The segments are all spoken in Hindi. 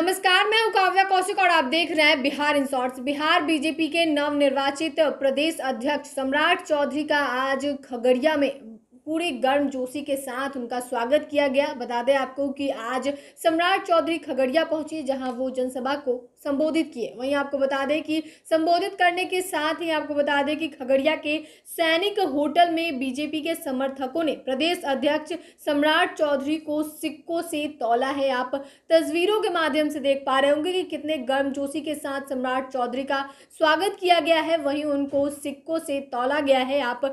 नमस्कार मैं हूं काव्या कौशिक और आप देख रहे हैं बिहार इंसॉर्ट्स बिहार बीजेपी के नवनिर्वाचित प्रदेश अध्यक्ष सम्राट चौधरी का आज खगड़िया में पूरी गर्म जोशी के साथ उनका स्वागत किया गया बता दें आपको कि आज सम्राट चौधरी खगड़िया पहुंचे जहां वो जनसभा को संबोधित किए वहीं आपको बता दें कि संबोधित करने के साथ ही आपको बता दें कि खगड़िया के सैनिक होटल में बीजेपी के समर्थकों ने प्रदेश अध्यक्ष सम्राट चौधरी को सिक्कों से तोला है आप तस्वीरों के माध्यम से देख पा रहे होंगे कि कितने गर्मजोशी के साथ सम्राट चौधरी का स्वागत किया गया है वहीं उनको सिक्कों से तोला गया है आप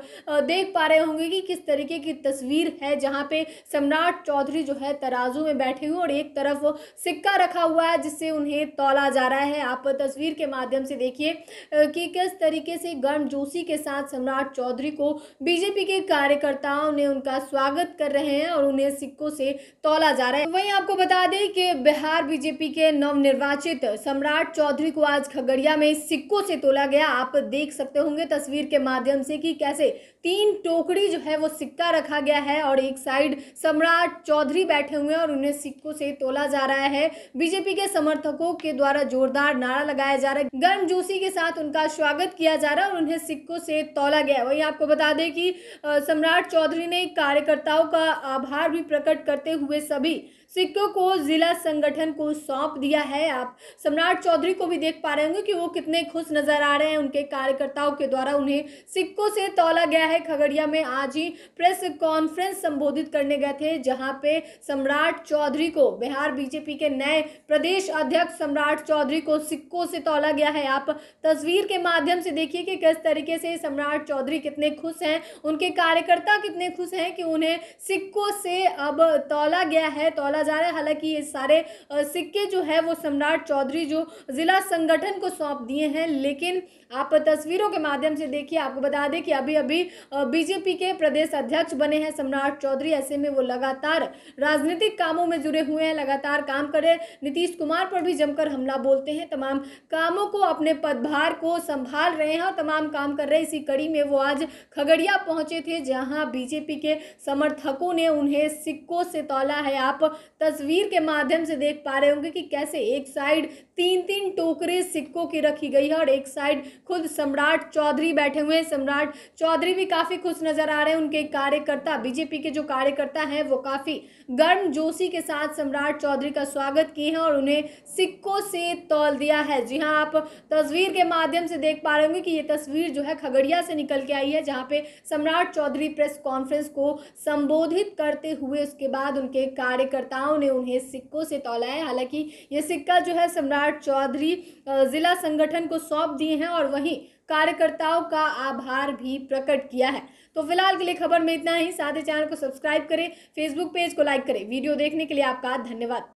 देख पा रहे होंगे कि किस तरीके तरीके की तस्वीर है जहाँ पे सम्राट चौधरी जो है तराजू में बैठे हुए और एक तरफ सिक्का रखा हुआ है जिससे उन्हें तोला जा रहा है आप तस्वीर के माध्यम से देखिए कि किस तरीके से गर्मजोशी के साथ सम्राट चौधरी को बीजेपी के कार्यकर्ताओं ने उनका स्वागत कर रहे हैं और उन्हें सिक्कों से तोला जा रहा है वहीं आपको बता दें कि बिहार बीजेपी के नवनिर्वाचित सम्राट चौधरी को आज खगड़िया में सिक्कों से तोला गया आप देख सकते होंगे तस्वीर के माध्यम से कि कैसे तीन टोकरी जो है वो सिक्का सिक्का रखा गया है और एक साइड सम्राट चौधरी बैठे हुए हैं और उन्हें सिक्कों से तोला जा रहा है बीजेपी के समर्थकों के द्वारा जोरदार नारा लगाया जा रहा है गर्म जोशी के साथ उनका स्वागत किया जा रहा है और उन्हें सिक्कों से तोला गया वही आपको बता दें कि सम्राट चौधरी ने कार्यकर्ताओं का आभार भी प्रकट करते हुए सभी सिक्कों को जिला संगठन को सौंप दिया है आप सम्राट चौधरी को भी देख पा रहे होंगे कि वो कितने खुश नजर आ रहे हैं उनके कार्यकर्ताओं के द्वारा उन्हें सिक्कों से तोला गया है खगड़िया में आज ही प्रेस कॉन्फ्रेंस संबोधित करने गए थे जहां पे सम्राट चौधरी को बिहार बीजेपी के नए प्रदेश अध्यक्ष सम्राट चौधरी को सिक्कों से तोला गया है आप तस्वीर के माध्यम से देखिए कि किस तरीके से सम्राट चौधरी कितने खुश हैं उनके कार्यकर्ता कितने खुश हैं कि उन्हें सिक्कों से अब तोला गया है तोला जा रहा है हालांकि ये सारे सिक्के जो है वो सम्राट चौधरी जो जिला संगठन को सौंप दिए हैं लेकिन आप तस्वीरों के माध्यम से देखिए आपको बता दें कि अभी अभी बीजेपी के प्रदेश अध्यक्ष बने हैं सम्राट चौधरी ऐसे में वो लगातार राजनीतिक कामों में जुड़े हुए हैं लगातार काम करे नीतीश कुमार पर भी जमकर हमला बोलते हैं तमाम कामों को अपने पदभार को संभाल रहे हैं और तमाम काम कर रहे इसी कड़ी में वो आज खगड़िया पहुंचे थे जहां बीजेपी के समर्थकों ने उन्हें सिक्कों से तोला है आप तस्वीर के माध्यम से देख पा रहे होंगे कि कैसे एक साइड तीन तीन टोकरे सिक्कों की रखी गई है और एक साइड खुद सम्राट चौधरी बैठे हुए हैं सम्राट चौधरी भी काफ़ी खुश नज़र आ रहे हैं उनके कार्यकर्ता बीजेपी के जो कार्यकर्ता हैं वो काफ़ी गर्म जोशी के साथ सम्राट चौधरी का स्वागत किए हैं और उन्हें सिक्कों से तौल दिया है जी हाँ आप तस्वीर के माध्यम से देख पा रहे होंगे कि ये तस्वीर जो है खगड़िया से निकल के आई है जहाँ पे सम्राट चौधरी प्रेस कॉन्फ्रेंस को संबोधित करते हुए उसके बाद उनके कार्यकर्ताओं ने उन्हें सिक्कों से तोला है हालांकि ये सिक्का जो है सम्राट चौधरी जिला संगठन को सौंप दिए हैं और वहीं कार्यकर्ताओं का आभार भी प्रकट किया है तो फिलहाल के लिए खबर में इतना ही साथ ही चैनल को सब्सक्राइब करें फेसबुक पेज को लाइक करें वीडियो देखने के लिए आपका धन्यवाद